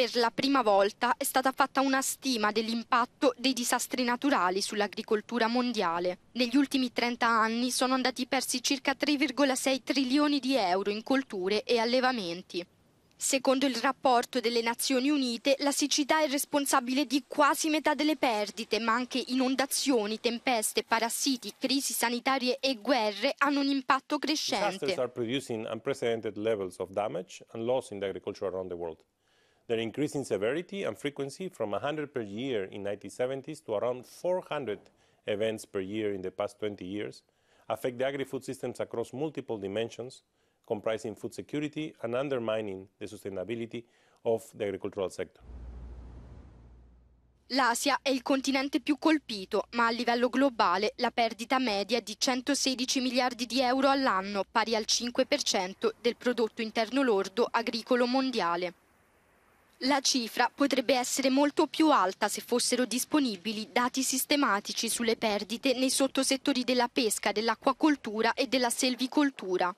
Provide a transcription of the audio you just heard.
per la prima volta è stata fatta una stima dell'impatto dei disastri naturali sull'agricoltura mondiale. Negli ultimi 30 anni sono andati persi circa 3,6 trilioni di euro in colture e allevamenti. Secondo il rapporto delle Nazioni Unite, la siccità è responsabile di quasi metà delle perdite, ma anche inondazioni, tempeste, parassiti, crisi sanitarie e guerre hanno un impatto crescente. Disasters are producing unprecedented levels of damage and loss in the agriculture around the world. Their increase in severity and frequency from 100 per year in 1970s to around 400 events per year in the past 20 years affect the agri-food systems across multiple dimensions, comprising food security and undermining the sustainability of the agricultural sector. L'Asia è il continente più colpito, ma a livello globale la perdita media è di 116 miliardi di euro all'anno, pari al 5% del prodotto interno lordo agricolo mondiale. La cifra potrebbe essere molto più alta se fossero disponibili dati sistematici sulle perdite nei sottosettori della pesca, dell'acquacoltura e della selvicoltura.